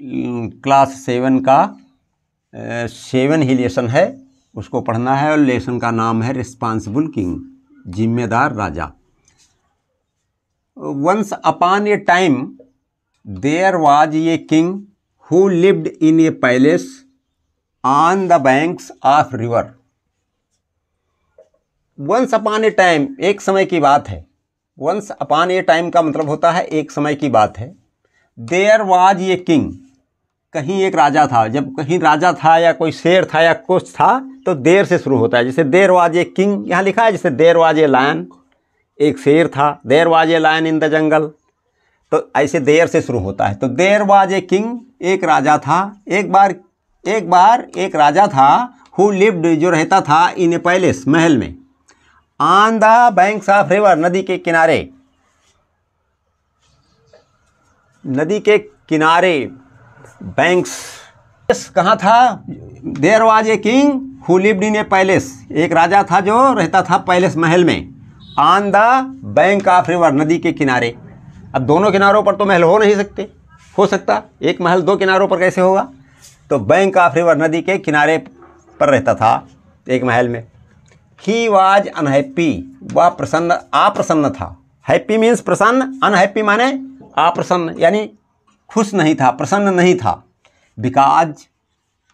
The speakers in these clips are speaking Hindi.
क्लास सेवन का सेवन ही लेसन है उसको पढ़ना है और लेसन का नाम है रिस्पांसिबल किंग जिम्मेदार राजा once upon a time there was a king who lived in a palace on the banks of river once upon a time एक समय की बात है वंस अपान ए टाइम का मतलब होता है एक समय की बात है देयर वाज ए किंग कहीं एक राजा था जब कहीं राजा था या कोई शेर था या कुछ था तो देर से शुरू होता है जैसे देर वाज ए किंग यहाँ लिखा है जैसे देर वाज ए लायन एक शेर था there was a lion in the jungle तो ऐसे देर से शुरू होता है तो देर वाज ए किंग एक राजा था एक बार एक बार एक राजा था हु लिव्ड जो रहता था इन ए पैलेस महल में on the banks of river नदी के किनारे नदी के किनारे बैंक्स कहाँ था there was a king who lived in a palace एक राजा था जो रहता था पैलेस महल में on the bank of river नदी के किनारे अब दोनों किनारों पर तो महल हो नहीं सकते हो सकता एक महल दो किनारों पर कैसे होगा तो बैंक ऑफ रिवर नदी के किनारे पर रहता था एक महल में ही वाज अनहैप्पी वह प्रसन्न अप्रसन्न था हैप्पी मीन्स प्रसन्न अनहैप्पी माने अप्रसन्न यानी खुश नहीं था प्रसन्न नहीं था बिकाज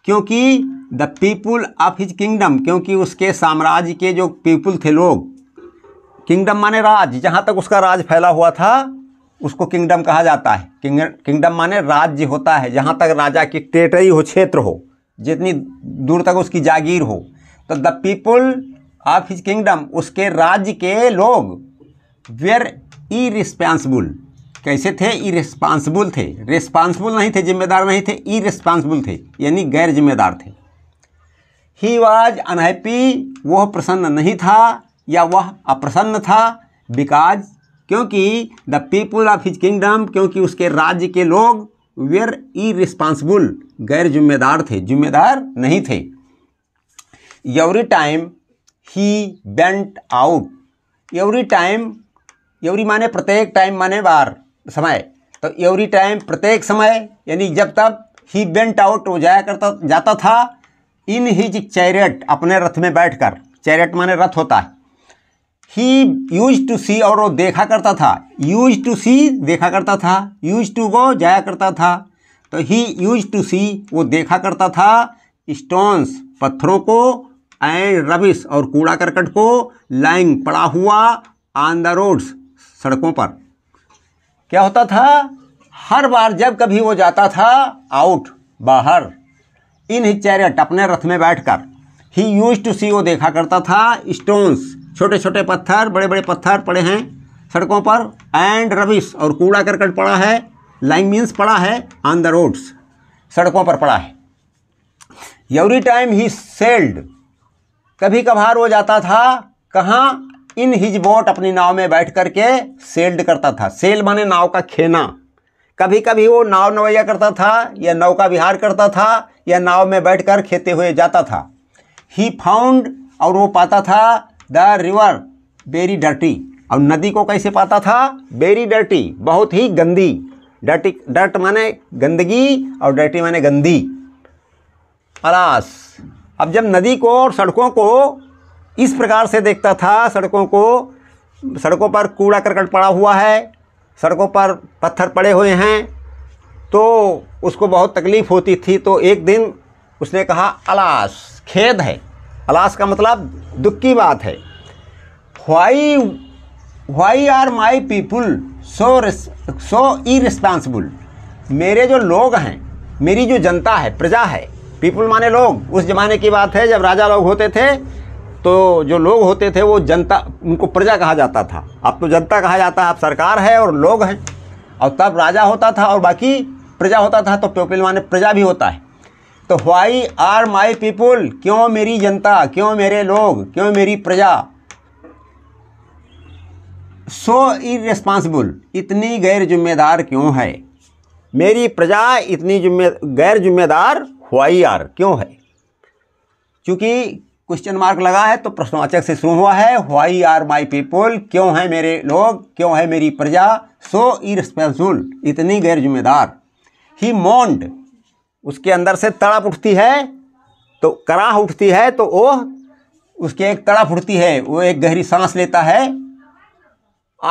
क्योंकि the people of his kingdom क्योंकि उसके साम्राज्य के जो पीपुल थे लोग किंगडम माने राज जहाँ तक उसका राज फैला हुआ था उसको किंगडम कहा जाता है किंग किंगडम माने राज्य होता है जहाँ तक राजा की टेटरी हो क्षेत्र हो जितनी दूर तक उसकी जागीर हो तो the people of his kingdom उसके राज्य के लोग वेयर ई रिस्पॉन्सिबल कैसे थे इरेस्पॉन्सिबल थे रिस्पॉन्सिबल नहीं थे जिम्मेदार नहीं थे इरेस्पॉन्सिबल थे यानी गैर जिम्मेदार थे ही वाज अनहैप्पी वह प्रसन्न नहीं था या वह अप्रसन्न था बिकॉज क्योंकि the people of his kingdom क्योंकि उसके राज्य के लोग वेर इरिस्पॉन्सिबल गैर जिम्मेदार थे जिम्मेदार नहीं थे every time he went out every time every माने प्रत्येक टाइम माने बार समय तो एवरी टाइम प्रत्येक समय यानी जब तक ही बेंट आउट हो जाया करता जाता था इन ही चैरेट अपने रथ में बैठकर चैरेट माने रथ होता है ही यूज टू सी और वो देखा करता था यूज टू सी देखा करता था यूज टू गो जाया करता था तो ही यूज टू सी वो देखा करता था स्टोन्स पत्थरों को एंड रबिश और कूड़ा करकट को लाइंग पड़ा हुआ ऑन द रोड्स सड़कों पर क्या होता था हर बार जब कभी वो जाता था आउट बाहर इन ही चेहरे अपने रथ में बैठकर ही यूज टू सी वो देखा करता था स्टोन्स छोटे छोटे पत्थर बड़े बड़े पत्थर पड़े हैं सड़कों पर एंड रविश और कूड़ा करकट पड़ा है लाइन मीन्स पड़ा है ऑन द रोड्स सड़कों पर पड़ा है एवरी टाइम ही सेल्ड कभी कभार वो जाता था कहाँ इन हिज बोट अपनी नाव में बैठ करके सेल्ड करता था सेल माने नाव का खेना कभी कभी वो नाव नवैया करता था या नाव का विहार करता था या नाव में बैठ कर खेते हुए जाता था ही फाउंड और वो पाता था द रिवर बेरी डर्टी और नदी को कैसे पाता था बेरी डर्टी बहुत ही गंदी डर्टी डर्ट माने गंदगी और डर्टी माने गंदी अलास अब जब नदी को और सड़कों को इस प्रकार से देखता था सड़कों को सड़कों पर कूड़ा करकट पड़ा हुआ है सड़कों पर पत्थर पड़े हुए हैं तो उसको बहुत तकलीफ़ होती थी तो एक दिन उसने कहा अलाश खेद है अलाश का मतलब दुख की बात है why why are my people so so irresponsible मेरे जो लोग हैं मेरी जो जनता है प्रजा है पीपुल माने लोग उस जमाने की बात है जब राजा लोग होते थे तो जो लोग होते थे वो जनता उनको प्रजा कहा जाता था अब तो जनता कहा जाता है अब सरकार है और लोग हैं और तब राजा होता था और बाकी प्रजा होता था तो पीपल माने प्रजा भी होता है तो वाई आर माई पीपुल क्यों मेरी जनता क्यों मेरे लोग क्यों मेरी प्रजा सो इरेस्पॉन्सिबल इतनी गैर जिम्मेदार क्यों है मेरी प्रजा इतनी जुम्मे गैर जिम्मेदार वाई आर क्यों है क्योंकि क्वेश्चन मार्क लगा है तो प्रश्नवाचक से शुरू हुआ है वाई आर माई पीपुल क्यों है मेरे लोग क्यों है मेरी प्रजा सो इरेस्पॉन्सिबल इतनी गैर जिम्मेदार ही मोन्ड उसके अंदर से तड़प उठती है तो कराह उठती है तो वो उसके एक तड़प उठती है वो एक गहरी सांस लेता है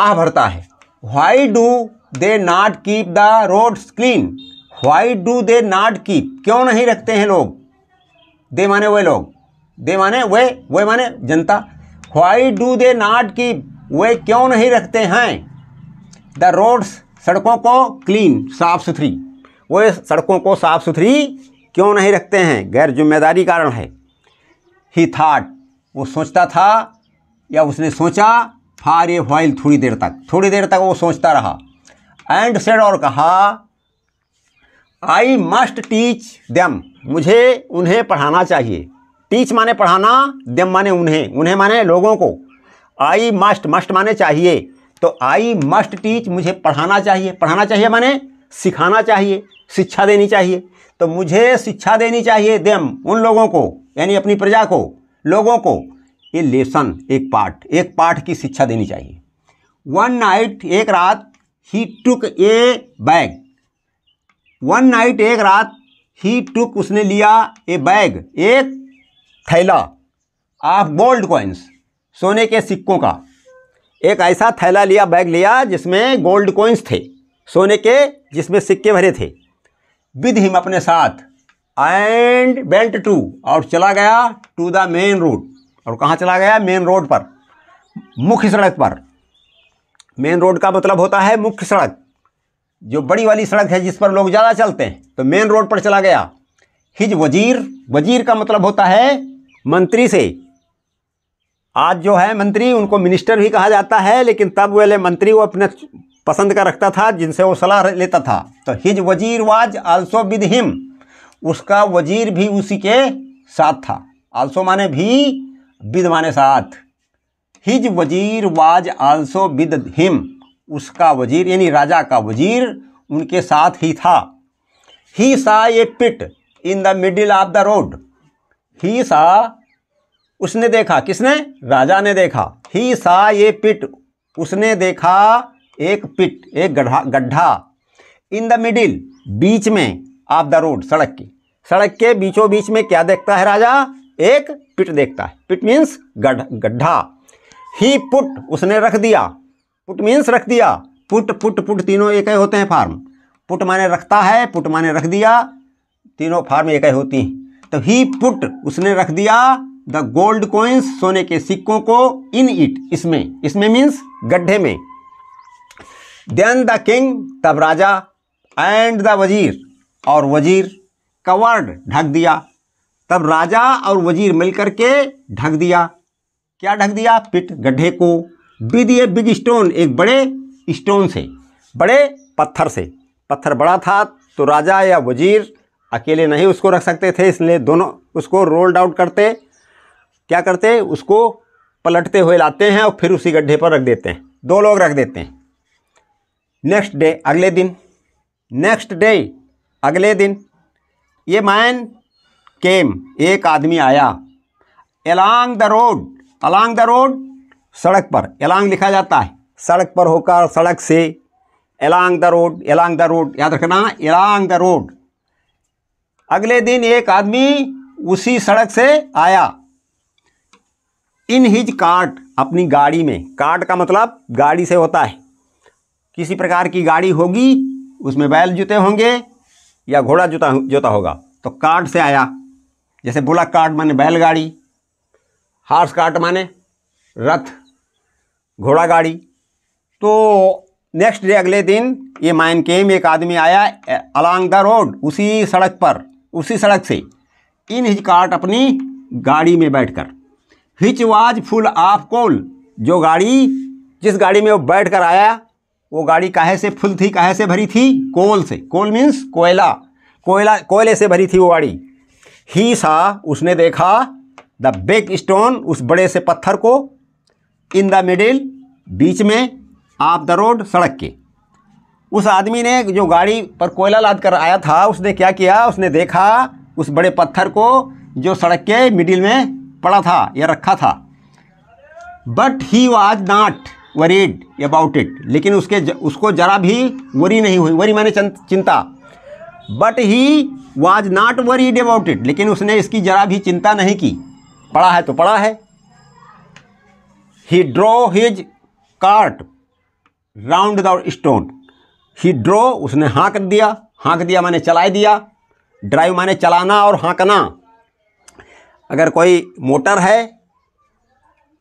आह भरता है why do they not keep the roads clean why do they not keep क्यों नहीं रखते हैं लोग दे माने वे लोग दे माने वे वे माने जनता वाई डू दे नाट की वे क्यों नहीं रखते हैं द रोड्स सड़कों को क्लीन साफ़ सुथरी वे सड़कों को साफ़ सुथरी क्यों नहीं रखते हैं गैर जिम्मेदारी कारण है ही थाट वो सोचता था या उसने सोचा फार ए वाइल थोड़ी देर तक थोड़ी देर तक वो सोचता रहा एंड सेड और कहा आई मस्ट टीच देम मुझे उन्हें पढ़ाना चाहिए टीच माने पढ़ाना देम माने उन्हें उन्हें माने लोगों को आई मस्ट मस्ट माने चाहिए तो आई मस्ट टीच मुझे पढ़ाना चाहिए पढ़ाना चाहिए माने सिखाना चाहिए शिक्षा देनी चाहिए तो मुझे शिक्षा देनी चाहिए देम उन लोगों को यानी अपनी प्रजा को लोगों को ये लेसन एक पाठ एक पाठ की शिक्षा देनी चाहिए वन नाइट एक रात ही took a bag one night एक रात ही टुक उसने लिया ए बैग एक थैला ऑफ गोल्ड कॉइन्स सोने के सिक्कों का एक ऐसा थैला लिया बैग लिया जिसमें गोल्ड कॉइन्स थे सोने के जिसमें सिक्के भरे थे विद हिम अपने साथ एंड बेल्ट टू और चला गया टू द मेन रोड और कहाँ चला गया मेन रोड पर मुख्य सड़क पर मेन रोड का मतलब होता है मुख्य सड़क जो बड़ी वाली सड़क है जिस पर लोग ज़्यादा चलते हैं तो मेन रोड पर चला गया हिज वजीर वजीर का मतलब होता है मंत्री से आज जो है मंत्री उनको मिनिस्टर भी कहा जाता है लेकिन तब वाले मंत्री वो अपने पसंद का रखता था जिनसे वो सलाह लेता था तो हिज वजीर वाज आल्सो विद हिम उसका वजीर भी उसी के साथ था आल्सो माने भी विद माने साथ हिज वजीर वाज आल्सो विद हिम उसका वजीर यानी राजा का वजीर उनके साथ ही था he saw a pit in the middle of the road he saw उसने देखा किसने राजा ने देखा ही सा ये पिट उसने देखा एक पिट एक गड्ढा गड्ढा इन द मिडिल बीच में ऑफ द रोड सड़क की सड़क के बीचों बीच में क्या देखता है राजा एक पिट देखता है पिट मीन्स गड्ढा ही पुट उसने रख दिया पुट मीन्स रख दिया पुट पुट पुट तीनों एक होते हैं फार्म पुट माने रखता है पुट माने रख दिया तीनों फार्म एक ही होती हैं तो ही पुट उसने रख दिया द गोल्ड कॉइन्स सोने के सिक्कों को इन इट इसमें इसमें मीन्स गड्ढे में देन द किंग तब राजा एंड द वजीर और वजीर कवर्ड ढक दिया तब राजा और वजीर मिलकर के ढक दिया क्या ढक दिया पिट गड्ढे को विद ए बिग स्टोन एक बड़े स्टोन से बड़े पत्थर से पत्थर बड़ा था तो राजा या वजीर अकेले नहीं उसको रख सकते थे इसलिए दोनों उसको रोल्ड आउट करते क्या करते उसको पलटते हुए लाते हैं और फिर उसी गड्ढे पर रख देते हैं दो लोग रख देते हैं नेक्स्ट डे अगले दिन नेक्स्ट डे अगले दिन ये मैन केम एक आदमी आया along the road along the road सड़क पर एलॉन्ग लिखा जाता है सड़क पर होकर सड़क से along the road along the road याद रखना एलॉन्ग द रोड अगले दिन एक आदमी उसी सड़क से आया इन हिज कार्ट अपनी गाड़ी में कार्ट का मतलब गाड़ी से होता है किसी प्रकार की गाड़ी होगी उसमें बैल जुते होंगे या घोड़ा जुता जोता होगा तो कार्ट से आया जैसे बुलक कार्ट माने बैलगाड़ी हार्स कार्ट माने रथ घोड़ा गाड़ी तो नेक्स्ट डे अगले दिन ये माइन केम एक आदमी आया अलांग द रोड उसी सड़क पर उसी सड़क से इन हिज कार्ट अपनी गाड़ी में बैठकर which was full of coal जो गाड़ी जिस गाड़ी में वो बैठ कर आया वो गाड़ी काहे से फुल थी काहे से भरी थी कोल से कोल मीन्स कोयला कोयला कोयले से भरी थी वो गाड़ी ही सा उसने देखा द बिग स्टोन उस बड़े से पत्थर को इन द मिडिल बीच में ऑफ द रोड सड़क के उस आदमी ने जो गाड़ी पर कोयला लाद कर आया था उसने क्या किया उसने देखा उस बड़े पत्थर को जो सड़क के मिडिल में पड़ा था या रखा था but he was not worried about it लेकिन उसके ज, उसको जरा भी वरी नहीं हुई वरी मैंने चिंता but he was not worried about it लेकिन उसने इसकी जरा भी चिंता नहीं की पड़ा है तो पड़ा है he drove his cart round the stone he drove उसने हाँक दिया हाँक दिया मैंने चला दिया ड्राइव माने चलाना और हाँकना अगर कोई मोटर है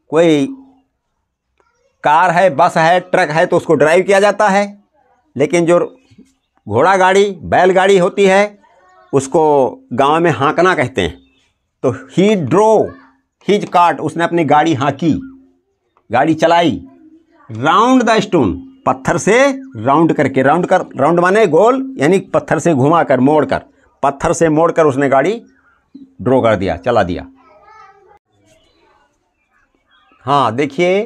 कोई कार है बस है ट्रक है तो उसको ड्राइव किया जाता है लेकिन जो घोड़ा गाड़ी बैलगाड़ी होती है उसको गांव में हाँकना कहते हैं तो ही ड्रो हिज कार्ट उसने अपनी गाड़ी हाँकी गाड़ी चलाई राउंड द स्टोन पत्थर से राउंड करके राउंड कर राउंड माने गोल यानी पत्थर से घुमा कर मोड़ कर पत्थर से मोड़ कर उसने गाड़ी ड्रो कर दिया चला दिया हाँ देखिए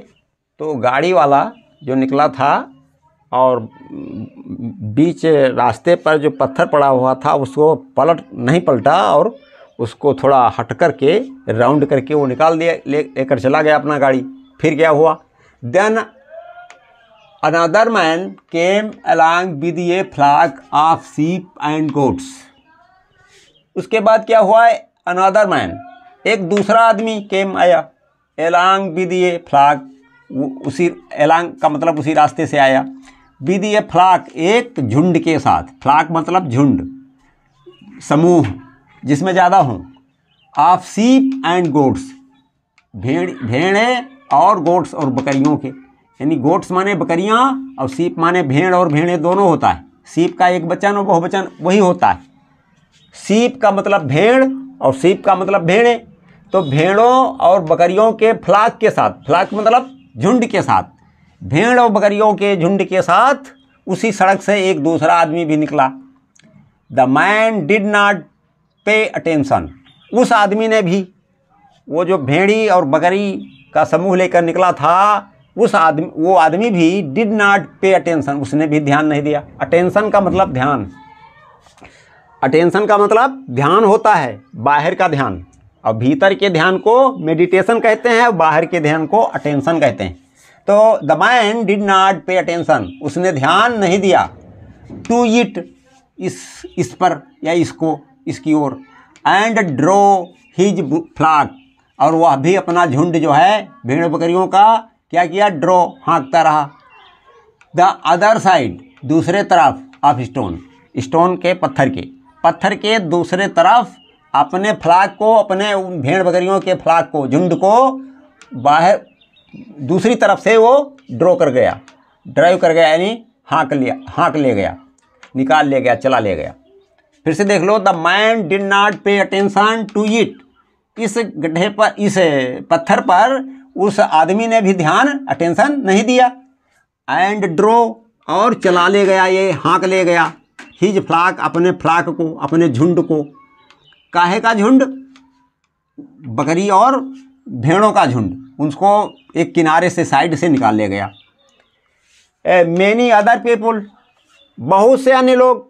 तो गाड़ी वाला जो निकला था और बीच रास्ते पर जो पत्थर पड़ा हुआ था उसको पलट नहीं पलटा और उसको थोड़ा हट कर के राउंड करके वो निकाल दिया ले लेकर चला गया अपना गाड़ी फिर क्या हुआ then another man came along with a flock of sheep and goats उसके बाद क्या हुआ है अनादर मैन एक दूसरा आदमी केम आया एलांग विद ए फ्लाक उसी एलॉन्ग का मतलब उसी रास्ते से आया विद ए फ्लाक एक झुंड के साथ फ्लाक मतलब झुंड समूह जिसमें ज़्यादा हों ऑफ सीप एंड गोट्स भेड़ भेड़ें और गोट्स और बकरियों के यानी गोट्स माने बकरियाँ और सीप माने भेड़ और भेड़े दोनों होता है सीप का एक बचन और बहुवचन वही होता है सीप का मतलब भेड़ और सीप का मतलब भेड़े तो भेड़ों और बकरियों के फ्लाक के साथ फ्लाक मतलब झुंड के साथ भेड़ और बकरियों के झुंड के साथ उसी सड़क से एक दूसरा आदमी भी निकला the man did naught pay attention उस आदमी ने भी वो जो भेड़ी और बकरी का समूह लेकर निकला था उस आदमी वो आदमी भी डिड नॉट पे अटेंशन उसने भी ध्यान नहीं दिया अटेंशन का मतलब ध्यान अटेंशन का मतलब ध्यान होता है बाहर का ध्यान और भीतर के ध्यान को मेडिटेशन कहते हैं और बाहर के ध्यान को अटेंशन कहते हैं तो the man did not pay attention उसने ध्यान नहीं दिया टू इट इस इस पर या इसको इसकी ओर एंड ड्रो हिज फ्लाक और वह भी अपना झुंड जो है भेड़ बकरियों का क्या किया ड्रॉ हाँकता रहा द अदर साइड दूसरे तरफ ऑफ स्टोन स्टोन के पत्थर के पत्थर के दूसरे तरफ अपने फ्लाग को अपने भेड़ बकरियों के फ्लाग को झुंड को बाहर दूसरी तरफ से वो ड्रॉ कर गया ड्राइव कर गया यानी हाँक लिया हाँक ले गया निकाल ले गया चला ले गया फिर से देख लो the man did not pay attention to it इस गड्ढे पर इस पत्थर पर उस आदमी ने भी ध्यान अटेंशन नहीं दिया एंड ड्रो और चला ले गया ये हाँक ले गया हिज फ्लाक अपने फ्लाक को अपने झुंड को काहे का झुंड बकरी और भेड़ों का झुंड उसको एक किनारे से साइड से निकाल ले गया मैनी अदर पीपुल बहुत से अन्य लोग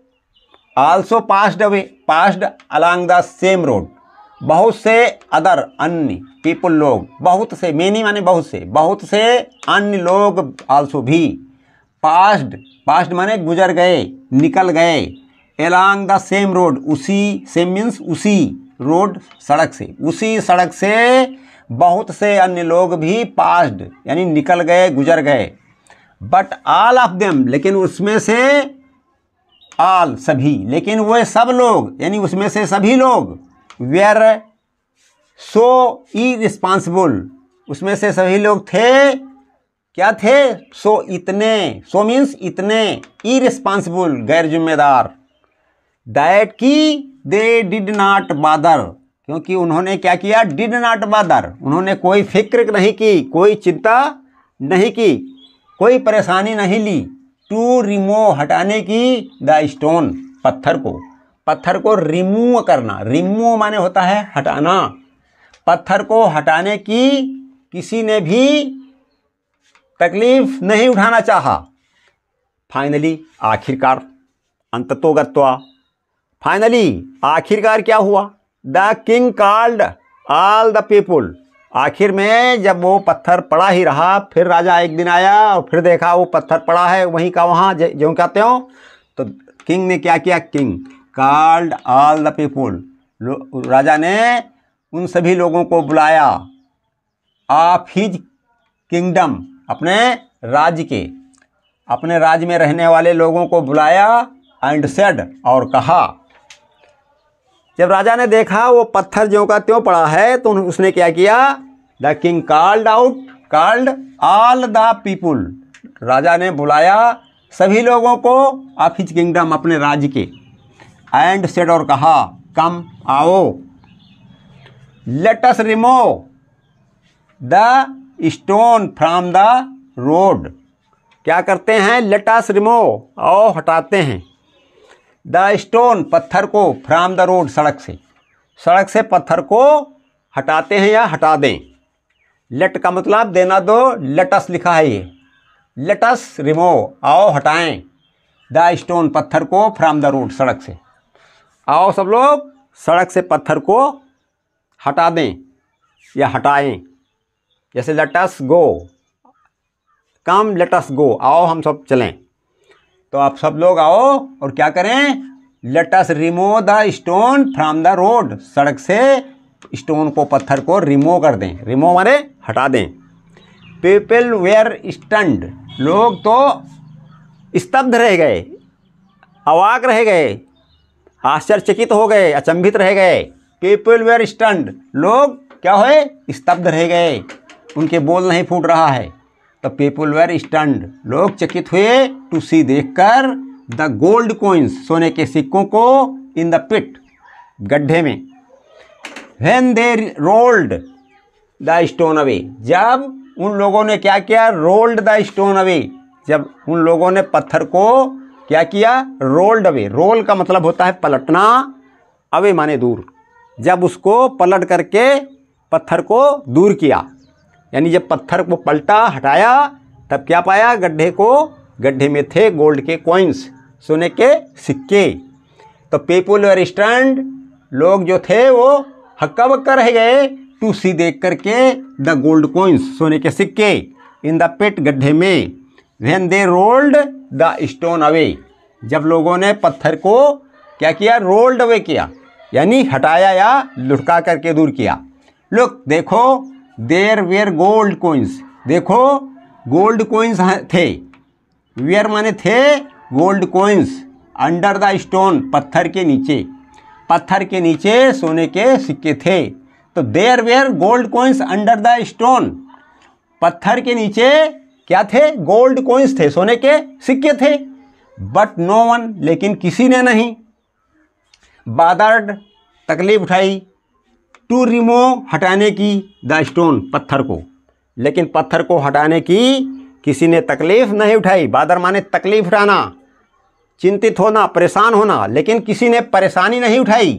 also passed away passed along the same road बहुत से अदर अन्य पीपल लोग बहुत से मैनी माने बहुत से बहुत से अन्य लोग आल्सो भी पास्ट पास्ट माने गुजर गए निकल गए एलॉन्ग द सेम रोड उसी सेम मीन्स उसी रोड सड़क से उसी सड़क से बहुत से अन्य लोग भी पास्ड यानी निकल गए गुजर गए बट ऑल ऑफ देम लेकिन उसमें से आल सभी लेकिन वे सब लोग यानी उसमें से सभी लोग वे सो ई रिस्पॉन्सिबल उसमें से सभी लोग थे क्या थे सो इतने सो मीन्स इतने ई रिस्पॉन्सिबल गैर जिम्मेदार दैट की दे डिड नाट बादर क्योंकि उन्होंने क्या किया डिड नाट बादर उन्होंने कोई फिक्र नहीं की कोई चिंता नहीं की कोई परेशानी नहीं ली टू रिमो हटाने की द स्टोन पत्थर को पत्थर को रिमूव करना रिमूव माने होता है हटाना पत्थर को हटाने की किसी ने भी तकलीफ नहीं उठाना चाहा फाइनली आखिरकार अंततोगत्वा फाइनली आखिरकार क्या हुआ the king called all the people आखिर में जब वो पत्थर पड़ा ही रहा फिर राजा एक दिन आया और फिर देखा वो पत्थर पड़ा है वहीं का वहाँ जो कहते हो तो किंग ने क्या किया king called all the people राजा ने उन सभी लोगों को बुलाया ऑफ हिज किंगडम अपने राज्य के अपने राज्य में रहने वाले लोगों को बुलाया एंड सेड और कहा जब राजा ने देखा वो पत्थर ज्यों का त्यों पड़ा है तो उसने क्या किया the king called out called all the people राजा ने बुलाया सभी लोगों को ऑफ हिज किंगडम अपने राज्य के एंड सेड और कहा कम आओ let's remove the stone from the road क्या करते हैं लेटस रिमूव आओ हटाते हैं द स्टोन पत्थर को फ्राम द रोड सड़क से सड़क से पत्थर को हटाते हैं या हटा दें लेट का मतलब देना दो लेटस लिखा है ये लेटस रिमूव आओ हटाएं द स्टोन पत्थर को फ्राम द रोड सड़क से आओ सब लोग सड़क से पत्थर को हटा दें या हटाएं जैसे let's go come let's go आओ हम सब चलें तो आप सब लोग आओ और क्या करें let's remove the stone from the road सड़क से स्टोन को पत्थर को रिमूव कर दें रिमूव मारे हटा दें पीपल वेयर स्टंड लोग तो स्तब्ध रह गए अवाक रह गए आश्चर्यचकित हो गए अचंभित रह गए पीपल वेयर स्टंड लोग क्या हुए स्तब्ध रह गए उनके बोल नहीं फूट रहा है तो पीपल वेयर स्टंड लोग चकित हुए टू सी देखकर द गोल्ड कोइंस सोने के सिक्कों को इन द पिट गड्ढे में when they rolled the stone away जब उन लोगों ने क्या किया रोल्ड द स्टोन अवे जब उन लोगों ने पत्थर को क्या किया रोल्ड अवे रोल का मतलब होता है पलटना अवे माने दूर जब उसको पलट करके पत्थर को दूर किया यानी जब पत्थर को पलटा हटाया तब क्या पाया गड्ढे को गड्ढे में थे गोल्ड के कॉइन्स सोने के सिक्के तो पीपुल और स्टैंड लोग जो थे वो हक्का बक्का रह गए टू सी देख करके द गोल्ड कॉइन्स सोने के सिक्के इन द पेट गड्ढे में when they rolled the stone away जब लोगों ने पत्थर को क्या किया रोल्ड अवे किया यानी हटाया या लुटका करके दूर किया लुक देखो देर वेयर गोल्ड कोइंस देखो गोल्ड कोइंस थे वेयर माने थे gold coins under the stone पत्थर के नीचे पत्थर के नीचे सोने के सिक्के थे तो there were gold coins under the stone पत्थर के नीचे क्या थे गोल्ड कोइंस थे सोने के सिक्के थे बट नो वन लेकिन किसी ने नहीं बादर्ड तकलीफ उठाई टू रिमो हटाने की द स्टोन पत्थर को लेकिन पत्थर को हटाने की किसी ने तकलीफ नहीं उठाई बादर माने तकलीफ उठाना चिंतित होना परेशान होना लेकिन किसी ने परेशानी नहीं उठाई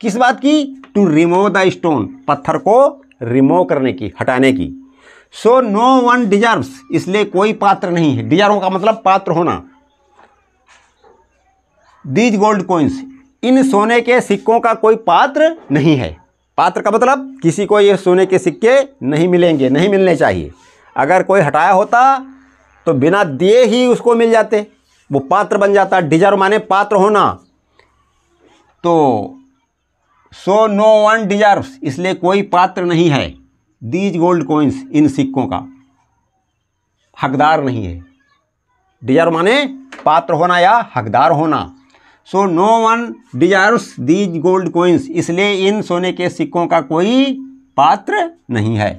किस बात की टू रिमो द स्टोन पत्थर को रिमो करने की हटाने की सो नो वन डिजर्व इसलिए कोई पात्र नहीं है डिजर्व का मतलब पात्र होना दीज गोल्ड कोइंस इन सोने के सिक्कों का कोई पात्र नहीं है पात्र का मतलब किसी को ये सोने के सिक्के नहीं मिलेंगे नहीं मिलने चाहिए अगर कोई हटाया होता तो बिना दिए ही उसको मिल जाते वो पात्र बन जाता डिजर्व माने पात्र होना तो सो नो वन डिजर्व इसलिए कोई पात्र नहीं है दीज गोल्ड कॉइन्स इन सिक्कों का हकदार नहीं है डिजर्व माने पात्र होना या हकदार होना so no one deserve these gold coins इसलिए इन सोने के सिक्कों का कोई पात्र नहीं है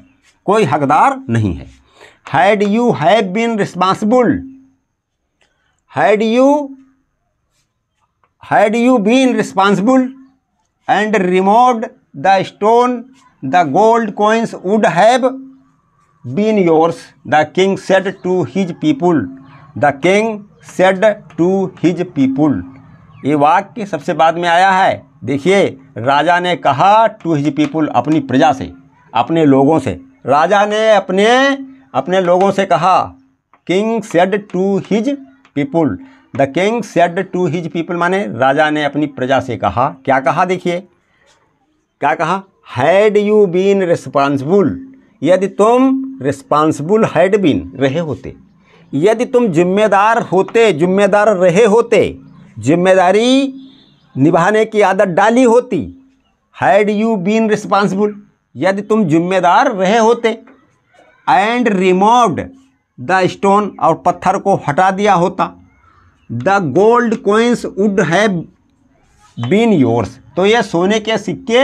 कोई हकदार नहीं है had you have been responsible had you had you been responsible and removed the stone the gold coins would have been yours the king said to his people the king said to his people ये वाक्य सबसे बाद में आया है देखिए राजा ने कहा टू हिज पीपुल अपनी प्रजा से अपने लोगों से राजा ने अपने अपने लोगों से कहा king said to his people the king said to his people माने राजा ने अपनी प्रजा से कहा क्या कहा देखिए क्या कहा हैड यू बीन रिस्पांसिबुल यदि तुम रिस्पांसिबुल हैड बीन रहे होते यदि तुम जिम्मेदार होते जिम्मेदार रहे होते जिम्मेदारी निभाने की आदत डाली होती हैड यू बीन रिस्पांसिबुल यदि तुम जिम्मेदार रहे होते एंड रिमूव्ड द स्टोन और पत्थर को हटा दिया होता the gold coins would have been yours तो ये सोने के सिक्के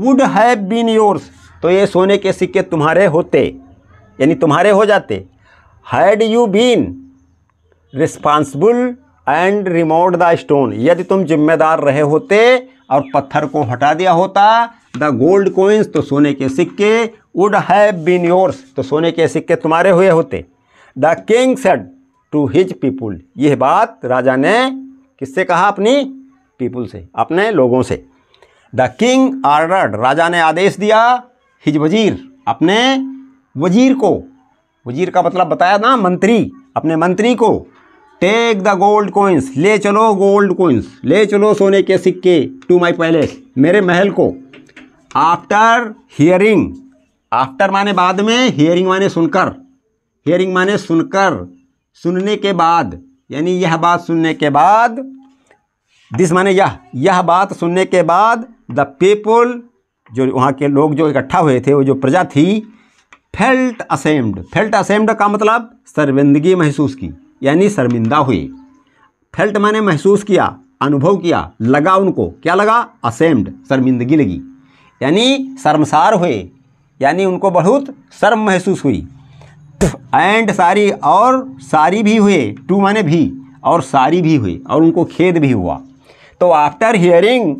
वुड हैव बीन योर्स तो ये सोने के सिक्के तुम्हारे होते यानी तुम्हारे हो जाते had you been responsible and removed the stone यदि तुम जिम्मेदार रहे होते और पत्थर को हटा दिया होता द गोल्ड कोइंस तो सोने के सिक्के वुड हैव बीन योर्स तो सोने के सिक्के तुम्हारे हुए होते the king said to his people यह बात राजा ने किससे कहा अपनी पीपुल से अपने लोगों से द किंग आर्डर्ड राजा ने आदेश दिया हिज वजीर अपने वजीर को वजीर का मतलब बताया ना मंत्री अपने मंत्री को टेक द गोल्ड कोइंस ले चलो गोल्ड कोइंस ले चलो सोने के सिक्के टू माई पैलेस मेरे महल को आफ्टर हियरिंग आफ्टर माने बाद में हियरिंग माने सुनकर हियरिंग माने सुनकर सुनने के बाद यानी यह बात सुनने के बाद दिस माने यह यह बात सुनने के बाद द पीपल जो वहाँ के लोग जो इकट्ठा हुए थे वो जो प्रजा थी फेल्ट असेम्ड फेल्ट असेम्ड का मतलब शर्मिंदगी महसूस की यानी शर्मिंदा हुए फेल्ट मैंने महसूस किया अनुभव किया लगा उनको क्या लगा असेम्ड शर्मिंदगी लगी यानी शर्मसार हुए यानी उनको बहुत शर्म महसूस हुई एंड सारी और सारी भी हुए टू माने भी और सारी भी हुई और उनको खेद भी हुआ तो आफ्टर हियरिंग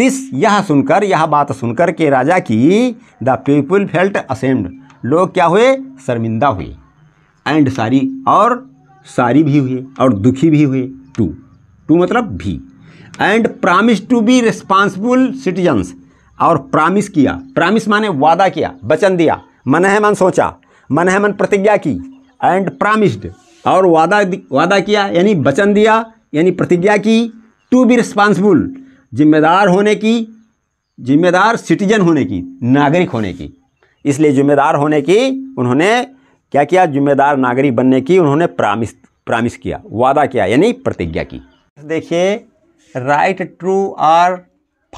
दिस यह सुनकर यह बात सुनकर के राजा की द पीपुल फेल्ट असेंड लोग क्या हुए शर्मिंदा हुए एंड सारी और सारी भी हुए और दुखी भी हुए टू टू मतलब भी and promise to be responsible citizens और प्रामिस किया प्रामिस माने वादा किया वचन दिया मन है मन सोचा मन है मन प्रतिज्ञा की एंड प्रामिस्ड और वादा वादा किया यानी वचन दिया यानी प्रतिज्ञा की टू बी रिस्पॉन्सिबल जिम्मेदार होने की जिम्मेदार सिटीजन होने की नागरिक होने की इसलिए जिम्मेदार होने की उन्होंने क्या किया जिम्मेदार नागरिक बनने की उन्होंने प्रामिस प्रामिस किया वादा किया यानी प्रतिज्ञा की देखिए write true or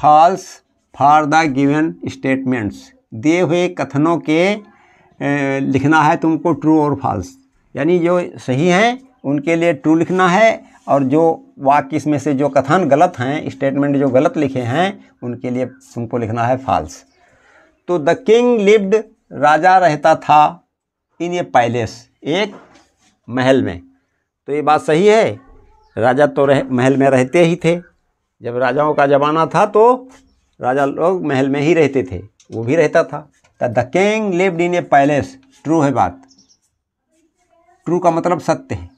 false for the given statements दिए हुए कथनों के लिखना है तुमको ट्रू और फॉल्स यानी जो सही हैं उनके लिए ट्रू लिखना है और जो वाक्य इसमें से जो कथन गलत हैं स्टेटमेंट जो गलत लिखे हैं उनके लिए तुमको लिखना है फाल्स तो द किंग लिव्ड राजा रहता था इन ए पैलेस एक महल में तो ये बात सही है राजा तो रह महल में रहते ही थे जब राजाओं का ज़माना था तो राजा लोग महल में ही रहते थे वो भी रहता था the the king lived in a palace true है बात ट्रू का मतलब सत्य है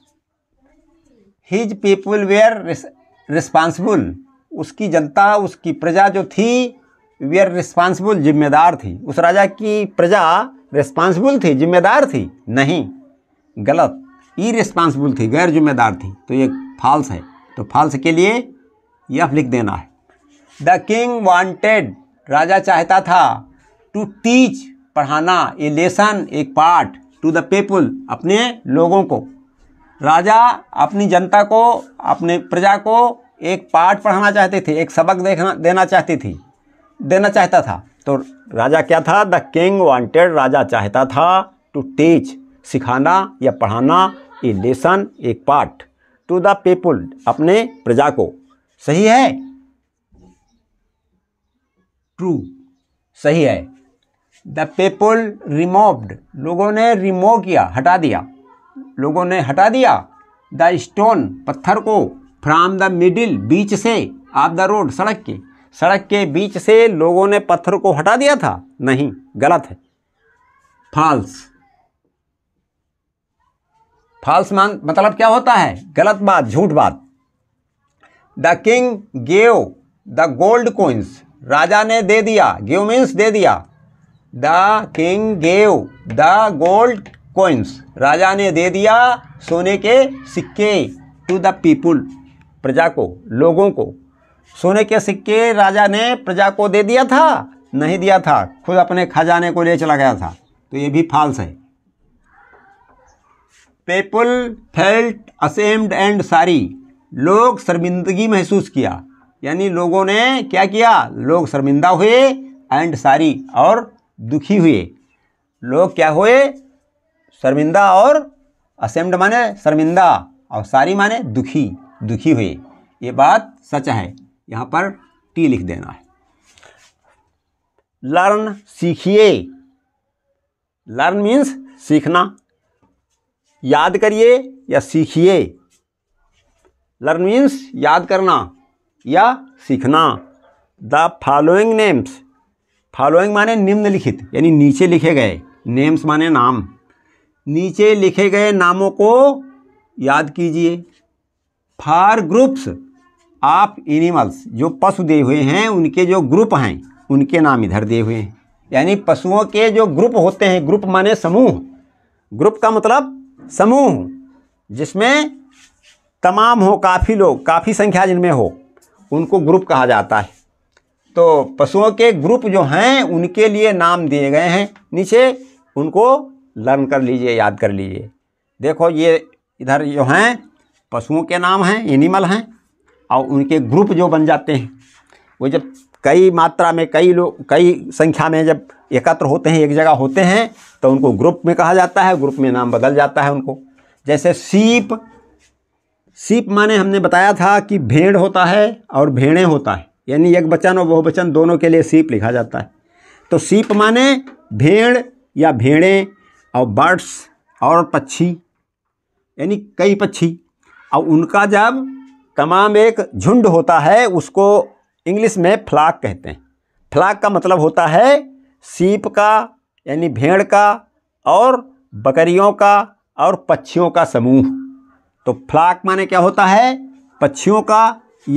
हिज पीपुल वेयर रिस्पांसिबल उसकी जनता उसकी प्रजा जो थी वेयर रिस्पांसिबल जिम्मेदार थी उस राजा की प्रजा रिस्पांसिबल थी जिम्मेदार थी नहीं गलत ई रिस्पांसिबल थी गैर जिम्मेदार थी तो ये फाल्स है तो फाल्स के लिए यह लिख देना है द किंग वांटेड राजा चाहता था टू टीच पढ़ाना ए लेसन एक पार्ट टू द पीपुल अपने लोगों को राजा अपनी जनता को अपने प्रजा को एक पाठ पढ़ाना चाहते थे एक सबक देखना देना चाहती थी देना चाहता था तो राजा क्या था द किंग वांटेड राजा चाहता था टू टीच सिखाना या पढ़ाना ए लेसन एक पाठ टू द पीपुल अपने प्रजा को सही है ट्रू सही है द पीपुल रिमोव्ड लोगों ने रिमोव किया हटा दिया लोगों ने हटा दिया द स्टोन पत्थर को फ्राम द मिडिल बीच से आप द रोड सड़क के सड़क के बीच से लोगों ने पत्थर को हटा दिया था नहीं गलत है फाल्स फाल्स मान मतलब क्या होता है गलत बात झूठ बात the king gave the gold coins राजा ने दे दिया गेव मीन्स दे दिया the king gave the gold coins राजा ने दे दिया सोने के सिक्के टू द पीपुल प्रजा को लोगों को सोने के सिक्के राजा ने प्रजा को दे दिया था नहीं दिया था खुद अपने खजाने को ले चला गया था तो ये भी फाल्स है पीपुल फेल्ट असेम्ड एंड सारी लोग शर्मिंदगी महसूस किया यानी लोगों ने क्या किया लोग शर्मिंदा हुए एंड सारी और दुखी हुए लोग क्या हुए शर्मिंदा और असेम्ड माने शर्मिंदा और सारी माने दुखी दुखी हुए ये बात सच है यहाँ पर टी लिख देना है लर्न सीखिए लर्न मीन्स सीखना याद करिए या सीखिए लर्न मीन्स याद करना या सीखना द फॉलोइंग नेम्स फॉलोइंग माने निम्नलिखित यानी नीचे लिखे गए नेम्स माने नाम नीचे लिखे गए नामों को याद कीजिए फार ग्रुप्स ऑफ एनिमल्स जो पशु दिए हुए हैं उनके जो ग्रुप हैं उनके नाम इधर दिए हुए हैं यानी पशुओं के जो ग्रुप होते हैं ग्रुप माने समूह ग्रुप का मतलब समूह जिसमें तमाम हो काफ़ी लोग काफ़ी संख्या जिनमें हो उनको ग्रुप कहा जाता है तो पशुओं के ग्रुप जो हैं उनके लिए नाम दिए गए हैं नीचे उनको लर्न कर लीजिए याद कर लीजिए देखो ये इधर जो हैं पशुओं के नाम हैं एनिमल हैं और उनके ग्रुप जो बन जाते हैं वो जब कई मात्रा में कई लोग कई संख्या में जब एकत्र होते हैं एक जगह होते हैं तो उनको ग्रुप में कहा जाता है ग्रुप में नाम बदल जाता है उनको जैसे सीप सीप माने हमने बताया था कि भेड़ होता है और भेड़ें होता है यानी एक बचन और बहुवचन दोनों के लिए सीप लिखा जाता है तो सीप माने भेड़ या भेड़ें और बर्ड्स और पक्षी यानी कई पक्षी और उनका जब तमाम एक झुंड होता है उसको इंग्लिश में फ्लाक कहते हैं फ्लाक का मतलब होता है सीप का यानी भेड़ का और बकरियों का और पक्षियों का समूह तो फ्लाक माने क्या होता है पक्षियों का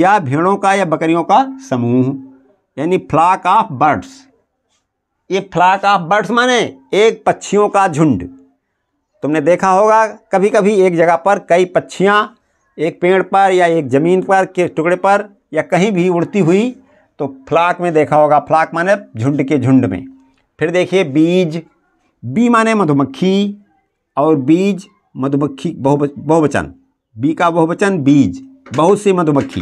या भेड़ों का या बकरियों का समूह यानी फ्लाक ऑफ बर्ड्स ये फ्लाक ऑफ बर्ड्स माने एक पक्षियों का झुंड तुमने देखा होगा कभी कभी एक जगह पर कई पक्षियाँ एक पेड़ पर या एक ज़मीन पर के टुकड़े पर या कहीं भी उड़ती हुई तो फ्लाक में देखा होगा फ्लाक माने झुंड के झुंड में फिर देखिए बीज बी माने मधुमक्खी और बीज मधुमक्खी बहु बहुवचन बी का बहुवचन बीज बहुत सी मधुमक्खी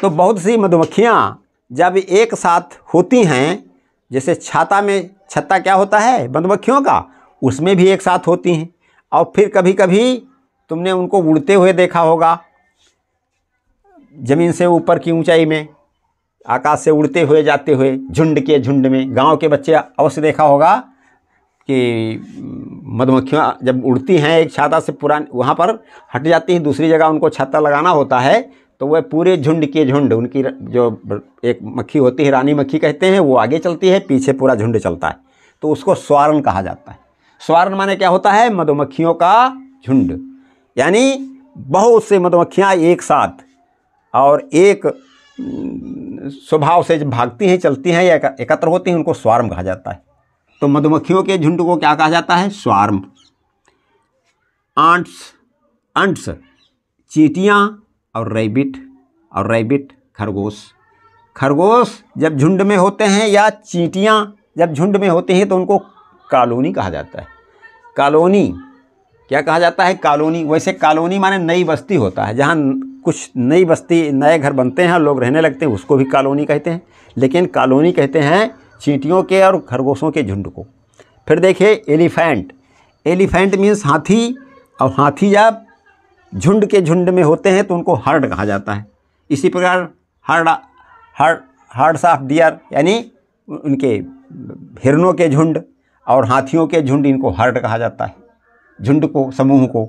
तो बहुत सी मधुमक्खियाँ जब एक साथ होती हैं जैसे छाता में छत्ता क्या होता है मधुमक्खियों का उसमें भी एक साथ होती हैं और फिर कभी कभी तुमने उनको उड़ते हुए देखा होगा ज़मीन से ऊपर की ऊंचाई में आकाश से उड़ते हुए जाते हुए झुंड के झुंड में गांव के बच्चे अवश्य देखा होगा कि मधुमक्खियाँ जब उड़ती हैं एक छाता से पुरानी वहाँ पर हट जाती हैं दूसरी जगह उनको छाता लगाना होता है तो वह पूरे झुंड के झुंड उनकी जो एक मक्खी होती है रानी मक्खी कहते हैं वो आगे चलती है पीछे पूरा झुंड चलता है तो उसको स्वर्ण कहा जाता है स्वर्ण माने क्या होता है मधुमक्खियों का झुंड यानी बहुत से मधुमक्खियाँ एक साथ और एक स्वभाव से जब भागती हैं चलती हैं या एकत्र होती हैं उनको स्वार्म कहा जाता है तो मधुमक्खियों के झुंड को क्या कहा जाता है स्वार्म आंट्स अंट्स चीटियाँ और रैबिट और रैबिट खरगोश खरगोश जब झुंड में होते हैं या चींटियाँ जब झुंड में होती हैं तो उनको कॉलोनी कहा जाता है कॉलोनी क्या कहा जाता है कॉलोनी वैसे कॉलोनी माने नई बस्ती होता है जहाँ कुछ नई बस्ती नए घर बनते हैं लोग रहने लगते हैं उसको भी कॉलोनी कहते हैं लेकिन कॉलोनी कहते हैं चींटियों के और खरगोशों के झुंड को फिर देखिए एलिफेंट एलिफेंट मीन्स हाथी और हाथी जब झुंड के झुंड में होते हैं तो उनको हर्ड कहा जाता है इसी प्रकार herd herd herds of deer यानी उनके हिरणों के झुंड और हाथियों के झुंड इनको हर्ड कहा जाता है झुंड को समूह को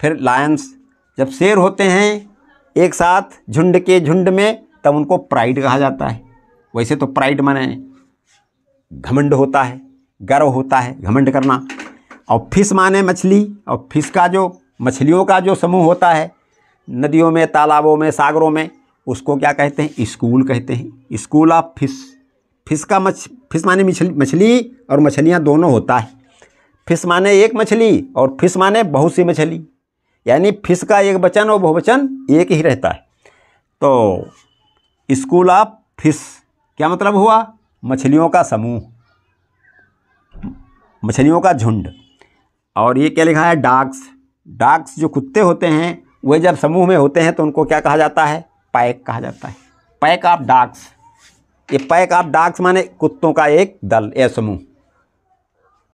फिर लायंस जब शेर होते हैं एक साथ झुंड के झुंड में तब उनको प्राइड कहा जाता है वैसे तो प्राइड माने घमंड होता है गर्व होता है घमंड करना और फिश माने मछली और फिश का जो मछलियों का जो समूह होता है नदियों में तालाबों में सागरों में उसको क्या कहते हैं स्कूल कहते हैं स्कूल ऑफ फिश फिश का मछ फिश माने मछली मछली और मछलियाँ दोनों होता है फिश माने एक मछली और फिश माने बहुत सी मछली यानी फिश का एक वचन और बहुवचन एक ही रहता है तो स्कूल ऑफ फिश क्या मतलब हुआ मछलियों का समूह मछलियों का झुंड और ये क्या लिखा है डाग्स डाग्स जो कुत्ते होते हैं वे जब समूह में होते हैं तो उनको क्या कहा जाता है पैक कहा जाता है पैक ऑफ डाग्स ये पैक ऑफ डाग्स माने कुत्तों का एक दल या समूह